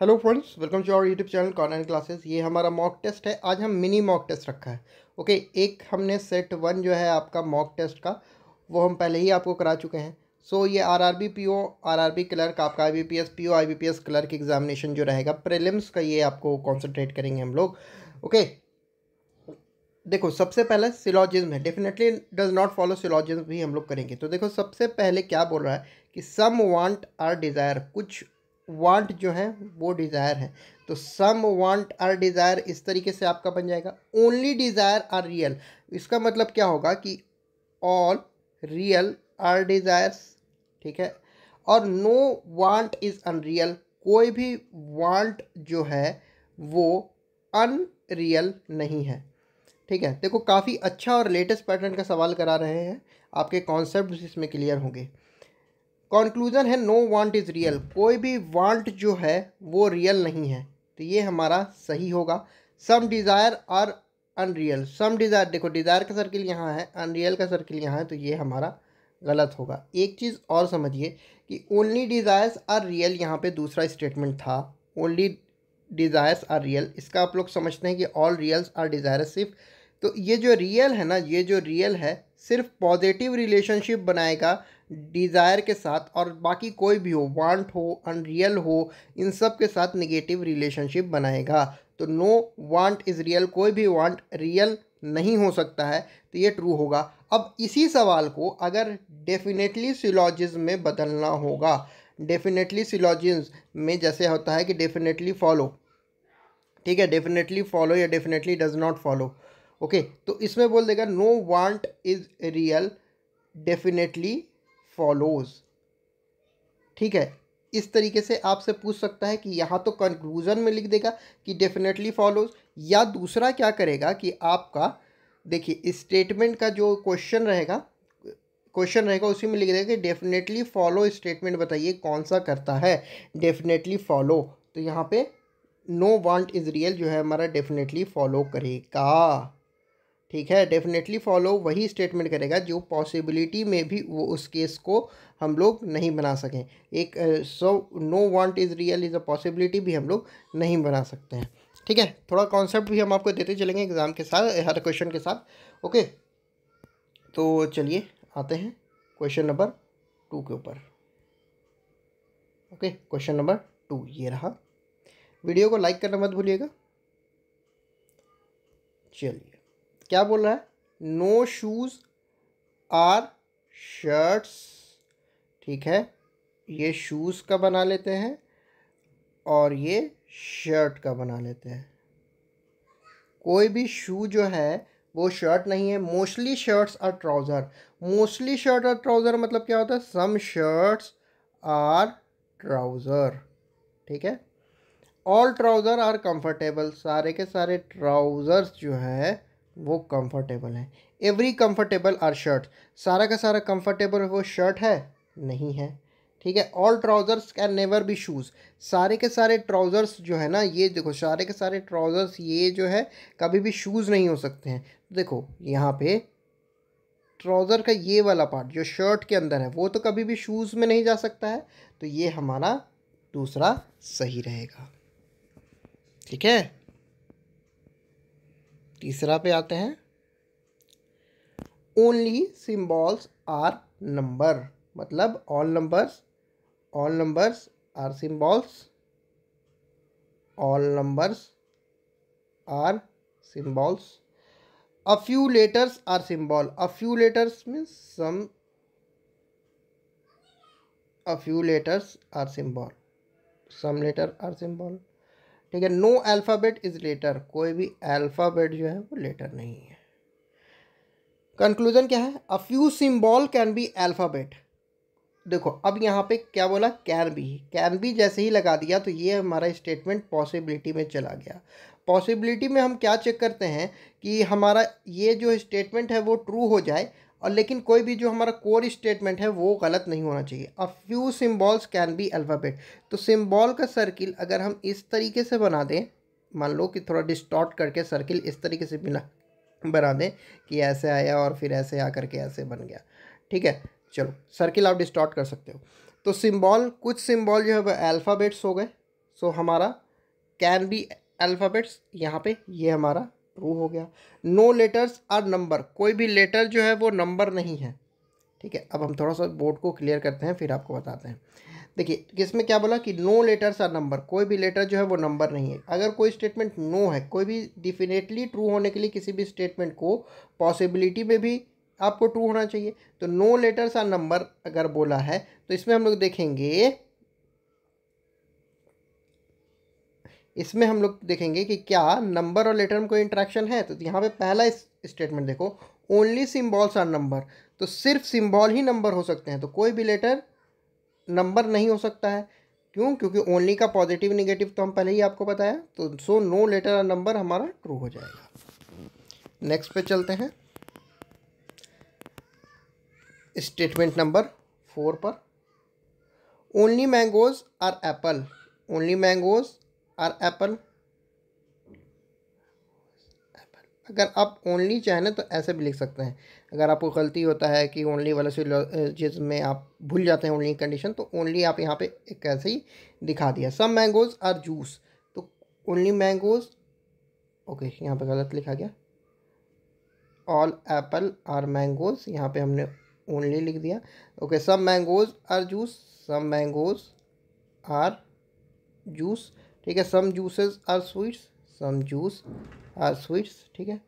hello friends welcome to our YouTube channel corner classes ये हमारा mock test है आज हम मिनी मॉक टेस्ट रखा है ओके एक हमने सेट वन जो है आपका मॉक टेस्ट का वो हम पहले ही आपको करा चुके हैं सो so, ये R R B P O R R B clerk आपका I B P S P O I B P S clerk examination जो रहेगा प्रिलिम्स का ये आपको कॉन्सेंट्रेट करेंगे हम लोग ओके देखो सबसे पहले सिलॉजिज्म है definitely does not follow syllogism भी हम लोग करेंगे तो देखो सबसे पहले क्या बोल रहा है कि सम वांट आर डिज़ायर कुछ वांट जो है वो डिज़ायर है तो सम वांट आर डिज़ायर इस तरीके से आपका बन जाएगा ओनली डिज़ायर आर रियल इसका मतलब क्या होगा कि ऑल रियल आर डिज़ायर्स ठीक है और नो वांट इज़ अनरियल कोई भी वांट जो है वो अनरियल नहीं है ठीक है देखो काफ़ी अच्छा और लेटेस्ट पैटर्न का सवाल करा रहे हैं आपके कॉन्सेप्ट इसमें क्लियर होंगे कॉन्क्लूज़न है नो वांट इज़ रियल कोई भी वांट जो है वो रियल नहीं है तो ये हमारा सही होगा some desire are unreal some desire देखो डिज़ायर का सर्किल यहाँ है अनरियल का सर्किल यहाँ है तो ये हमारा गलत होगा एक चीज़ और समझिए कि ओनली डिज़ायर्स आर रियल यहाँ पे दूसरा स्टेटमेंट था ओनली डिज़ायर्स आर रियल इसका आप लोग समझते हैं कि ऑल रियल्स आर डिज़ायर्स सिर्फ तो ये जो रियल है ना ये जो रियल है सिर्फ पॉजिटिव रिलेशनशिप बनाएगा डिज़ायर के साथ और बाकी कोई भी हो वांट हो अनरियल हो इन सब के साथ निगेटिव रिलेशनशिप बनाएगा तो नो वांट इज़ रियल कोई भी वांट रियल नहीं हो सकता है तो ये ट्रू होगा अब इसी सवाल को अगर डेफिनेटली सिलॉजिज में बदलना होगा डेफिनेटली सिलॉजिज में जैसे होता है कि डेफिनेटली फॉलो ठीक है डेफिनेटली फॉलो या definitely does not follow okay तो इसमें बोल देगा no want is real definitely follows ठीक है इस तरीके से आपसे पूछ सकता है कि यहाँ तो कंक्लूज़न में लिख देगा कि डेफिनेटली फॉलोज या दूसरा क्या करेगा कि आपका देखिए स्टेटमेंट का जो क्वेश्चन रहेगा क्वेश्चन रहेगा उसी में लिख देगा कि डेफिनेटली फॉलो स्टेटमेंट बताइए कौन सा करता है डेफिनेटली फॉलो तो यहाँ पे नो वांट इज रियल जो है हमारा डेफिनेटली फॉलो करेगा ठीक है डेफिनेटली फॉलो वही स्टेटमेंट करेगा जो पॉसिबिलिटी में भी वो उस केस को हम लोग नहीं बना सकें एक so no want is real is a possibility भी हम लोग नहीं बना सकते हैं ठीक है थोड़ा कॉन्सेप्ट भी हम आपको देते चलेंगे एग्ज़ाम के साथ हर क्वेश्चन के साथ ओके तो चलिए आते हैं क्वेश्चन नंबर टू के ऊपर ओके क्वेश्चन नंबर टू ये रहा वीडियो को लाइक करना मत भूलिएगा चलिए क्या बोल रहा है नो शूज़ आर शर्ट्स ठीक है ये शूज़ का बना लेते हैं और ये शर्ट का बना लेते हैं कोई भी शू जो है वो शर्ट नहीं है मोस्टली शर्ट्स और ट्राउज़र मोस्टली शर्ट और ट्राउज़र मतलब क्या होता है सम शर्ट्स आर ट्राउज़र ठीक है ऑल ट्राउज़र आर कंफर्टेबल सारे के सारे ट्राउज़र्स जो है वो कंफर्टेबल है एवरी कंफर्टेबल आर शर्ट सारा का सारा कंफर्टेबल वो शर्ट है नहीं है ठीक है all trousers can never be shoes सारे के सारे ट्राउज़र्स जो है ना ये देखो सारे के सारे ट्राउज़र्स ये जो है कभी भी शूज़ नहीं हो सकते हैं देखो यहाँ पे ट्राउज़र का ये वाला पार्ट जो शर्ट के अंदर है वो तो कभी भी शूज़ में नहीं जा सकता है तो ये हमारा दूसरा सही रहेगा ठीक है तीसरा पे आते हैं ओनली सिम्बॉल्स आर नंबर मतलब all numbers all numbers are symbols all numbers are symbols a few letters are symbol a few letters mean some a few letters are symbol some letter are symbol ठीक है no alphabet is letter कोई भी alphabet जो है वो letter नहीं है conclusion क्या है a few symbol can be alphabet देखो अब यहाँ पे क्या बोला कैन बी कैन बी जैसे ही लगा दिया तो ये हमारा स्टेटमेंट पॉसिबिलिटी में चला गया पॉसिबिलिटी में हम क्या चेक करते हैं कि हमारा ये जो स्टेटमेंट है वो ट्रू हो जाए और लेकिन कोई भी जो हमारा कोर स्टेटमेंट है वो गलत नहीं होना चाहिए a few symbols can be alphabet तो सिम्बॉल का सर्किल अगर हम इस तरीके से बना दें मान लो कि थोड़ा डिस्टॉर्ट करके सर्किल इस तरीके से बिना बना दें कि ऐसे आया और फिर ऐसे आ करके ऐसे बन गया ठीक है चलो सर्किल आप डिस्टॉर्ट कर सकते हो तो सिम्बॉल कुछ सिम्बॉल जो है वह अल्फ़ाबेट्स हो गए सो हमारा कैन बी अल्फ़ाबेट्स यहाँ पे ये हमारा ट्रू हो गया नो लेटर्स आर नंबर कोई भी लेटर जो है वो नंबर नहीं है ठीक है अब हम थोड़ा सा बोर्ड को क्लियर करते हैं फिर आपको बताते हैं देखिए इसमें क्या बोला कि नो लेटर्स आर नंबर कोई भी लेटर जो है वो नंबर नहीं है अगर कोई स्टेटमेंट नो है कोई भी डिफिनेटली ट्रू होने के लिए किसी भी स्टेटमेंट को पॉसिबिलिटी में भी आपको ट्रू होना चाहिए तो नो लेटर्स आर नंबर अगर बोला है तो इसमें हम लोग देखेंगे इसमें हम लोग देखेंगे कि क्या नंबर और लेटर में कोई इंट्रैक्शन है तो यहाँ पे पहला स्टेटमेंट देखो ओनली सिम्बॉल्स आर नंबर तो सिर्फ सिम्बॉल ही नंबर हो सकते हैं तो कोई भी लेटर नंबर नहीं हो सकता है क्यों क्योंकि ओनली का पॉजिटिव निगेटिव तो हम पहले ही आपको बताया तो so no letter are number हमारा ट्रू हो जाएगा नेक्स्ट पे चलते हैं स्टेटमेंट नंबर फोर पर only mangoes are apple only mangoes are apple अगर आप ओनली चाहें तो ऐसे भी लिख सकते हैं अगर आपको गलती होता है कि ओनली वाले सिलोजिज में आप भूल जाते हैं ओनली कंडीशन तो ओनली आप यहाँ पे एक ऐसे ही दिखा दिया सम मैंगोज आर जूस तो ओनली मैंगोज ओके यहाँ पे गलत लिखा गया ऑल एप्पल आर मैंगोज यहाँ पे हमने ओनली लिख दिया okay some mangoes are juice some mangoes are juice ठीक है some juices are sweets some juice are sweets ठीक है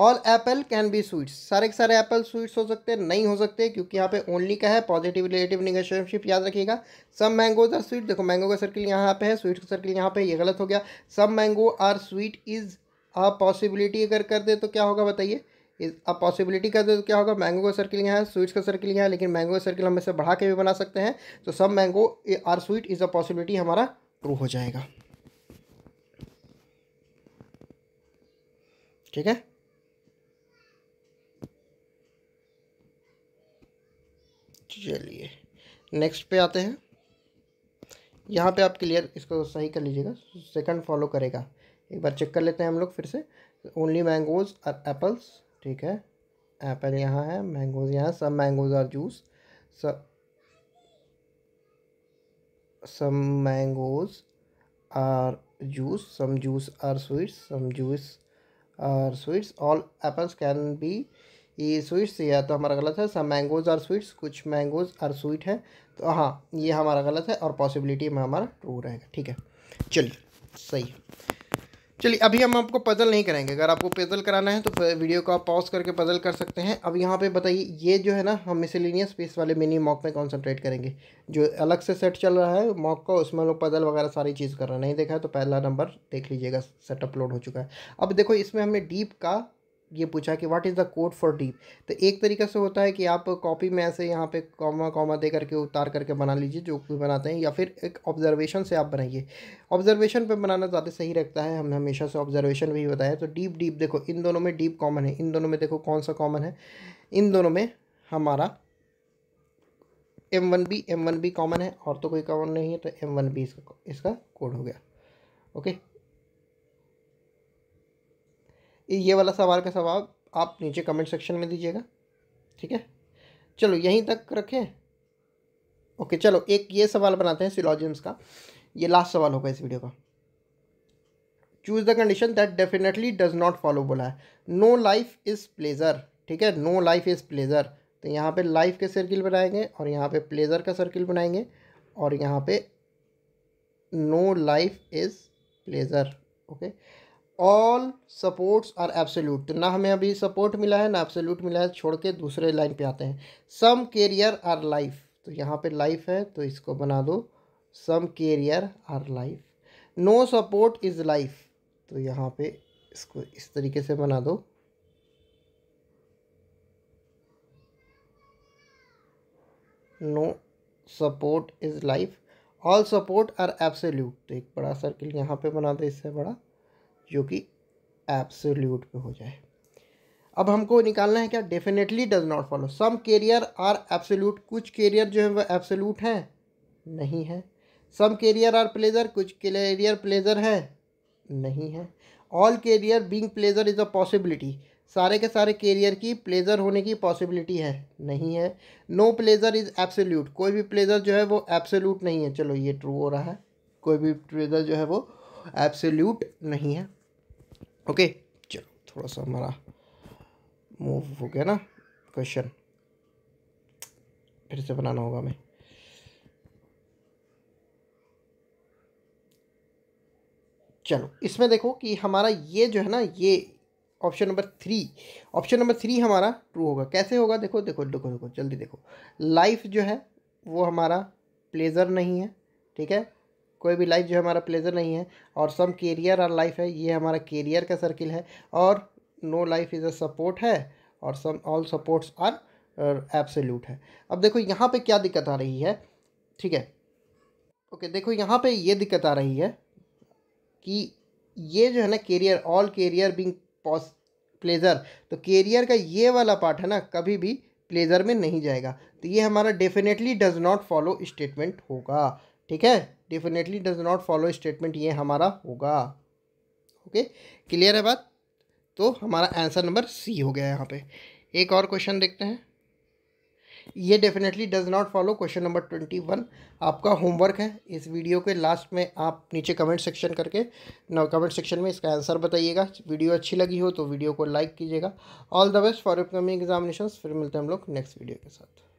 all apple can be sweets सारे के सारे एप्पल स्वीट्स हो सकते हैं नहीं हो सकते क्योंकि यहाँ पे ओनली का है पॉजिटिव रिलेटिव निगेशनशिप याद रखिएगा सब मैंगोज आर स्वीट देखो मैंगो का सर्किल यहाँ पे है स्वीट का सर्किल यहाँ पे ये गलत हो गया some mango are sweet is a possibility अगर कर दे तो क्या होगा बताइए इज अ पॉसिबिलिटी कर दे तो क्या होगा मैंगो का सर्किल यहाँ है स्वीट्स का सर्किल यहाँ है लेकिन मैंगो का सर्किल हम इसे बढ़ा के भी बना सकते हैं तो सब mango are sweet is a possibility हमारा ट्रू हो जाएगा ठीक है चलिए नेक्स्ट पे आते हैं यहाँ पे आप क्लियर इसको सही कर लीजिएगा सेकंड फॉलो करेगा एक बार चेक कर लेते हैं हम लोग फिर से ओनली मैंगोज और एप्पल्स ठीक है एप्पल यहाँ है मैंगोज यहाँ सब मैंगोज आर जूस सब some mangoes are juice some juice are sweets some juice और sweets all apples can be ये स्वीट्स या तो हमारा गलत है सम मैंगोज आर स्वीट्स कुछ मैंगोज आर स्वीट हैं तो हाँ ये हमारा गलत है और पॉसिबिलिटी में हमारा ट्रू रहेगा ठीक है चलिए सही चलिए अभी हम आपको पज़ल नहीं करेंगे अगर आपको पज़ल कराना है तो वीडियो को आप पॉज करके पज़ल कर सकते हैं अब यहाँ पे बताइए ये जो है ना हम मिसलिनियस स्पेस वाले मिनी मॉक में कॉन्सेंट्रेट करेंगे जो अलग से सेट चल रहा है मॉक का उसमें लोग पज़ल वगैरह सारी चीज़ कर रहे हैं नहीं देखा है तो पहला नंबर देख लीजिएगा सेट अपलोड हो चुका है अब देखो इसमें हमने डीप का ये पूछा कि what is the code for deep तो एक तरीके से होता है कि आप कॉपी में ऐसे यहाँ पे कॉमा कॉमा दे करके उतार करके बना लीजिए जो भी बनाते हैं या फिर एक ऑब्जर्वेशन से आप बनाइए ऑब्जर्वेशन पे बनाना ज़्यादा सही रखता है हमने हमेशा से ऑब्जर्वेशन भी बताया तो डीप डीप देखो इन दोनों में डीप कॉमन है इन दोनों में देखो कौन सा कॉमन है इन दोनों में हमारा M one B M one B common है और तो कोई कॉमन नहीं है तो एम वन बी इसका इसका कोड हो गया ओके ये वाला सवाल का सवाल आप नीचे कमेंट सेक्शन में दीजिएगा ठीक है चलो यहीं तक रखें ओके चलो एक ये सवाल बनाते हैं सिलॉजिम्स का ये लास्ट सवाल होगा इस वीडियो का choose the condition that definitely does not follow बोला है नो लाइफ इज़ प्लेजर ठीक है नो लाइफ इज़ प्लेजर तो यहाँ पे लाइफ के सर्किल बनाएंगे और यहाँ पे प्लेजर का सर्किल बनाएंगे और यहाँ पे no life is pleasure okay all supports are absolute तो ना हमें अभी सपोर्ट मिला है ना एब्सोल्यूट मिला है छोड़ के दूसरे लाइन पे आते हैं सम केरियर आर लाइफ तो यहाँ पे लाइफ है तो इसको बना दो some career are life no support is life तो यहाँ पे इसको इस तरीके से बना दो no support is life all support are absolute तो एक बड़ा सर्किल यहाँ पे बना दो इससे बड़ा जो कि एब्सोल्यूट पे हो जाए अब हमको निकालना है क्या definitely does not follow some career are absolute कुछ कैरियर जो है वह एब्सोल्यूट हैं नहीं है सम केरियर आर प्लेजर कुछ कैरियर प्लेजर हैं नहीं है all career being pleasure is a possibility सारे के सारे कैरियर की प्लेजर होने की पॉसिबिलिटी है नहीं है नो प्लेजर इज़ एब्सोल्यूट कोई भी प्लेजर जो है वो एब्सोल्यूट नहीं है चलो ये ट्रू हो रहा है कोई भी प्लेजर जो है वो एब्सोल्यूट नहीं है ओके चलो थोड़ा सा हमारा मूव हो गया ना क्वेश्चन फिर से बनाना होगा हमें चलो इसमें देखो कि हमारा ये जो है ना ये option number three option number three हमारा ट्रू होगा कैसे होगा देखो देखो देखो देखो जल्दी देखो लाइफ जो है वो हमारा प्लेजर नहीं है ठीक है कोई भी लाइफ जो हमारा प्लेजर नहीं है और सम केरियर आर लाइफ है ये हमारा केरियर का सर्किल है और no life is a support है और some all supports are absolute है अब देखो यहाँ पे क्या दिक्कत आ रही है ठीक है ओके देखो यहाँ पे ये दिक्कत आ रही है कि ये जो है ना केरियर ऑल केरियर बिंग पॉस प्लेजर तो केरियर का ये वाला पार्ट है ना कभी भी प्लेजर में नहीं जाएगा तो ये हमारा definitely does not follow statement होगा ठीक है definitely does not follow statement ये हमारा होगा ओके क्लियर है बात तो हमारा आंसर नंबर सी हो गया यहाँ पे एक और क्वेश्चन देखते हैं ये definitely does not follow question number twenty one आपका होमवर्क है इस वीडियो के लास्ट में आप नीचे कमेंट सेक्शन करके नो कमेंट सेक्शन में इसका आंसर बताइएगा वीडियो अच्छी लगी हो तो वीडियो को लाइक कीजिएगा all the best for upcoming examination फिर मिलते हैं हम लोग नेक्स्ट वीडियो के साथ